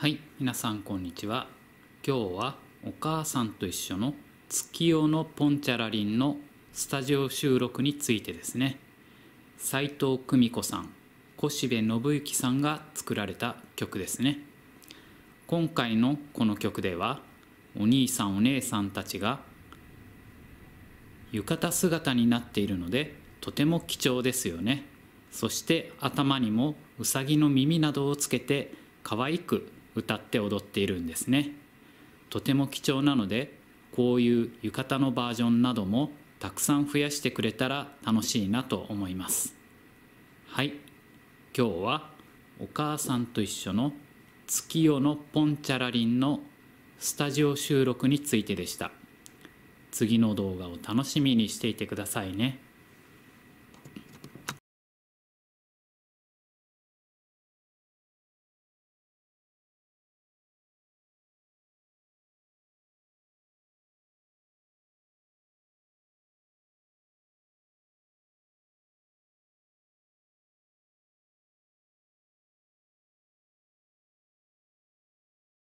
はい皆さんこんにちは今日はお母さんと一緒の月夜のポンチャラリンのスタジオ収録についてですね斉藤久美子さん小部信之さんが作られた曲ですね今回のこの曲ではお兄さんお姉さんたちが浴衣姿になっているのでとても貴重ですよねそして頭にもうさぎの耳などをつけて可愛く歌って踊っているんですねとても貴重なのでこういう浴衣のバージョンなどもたくさん増やしてくれたら楽しいなと思いますはい今日は「お母さんと一緒の月夜のポンチャラリン」のスタジオ収録についてでした次の動画を楽しみにしていてくださいね。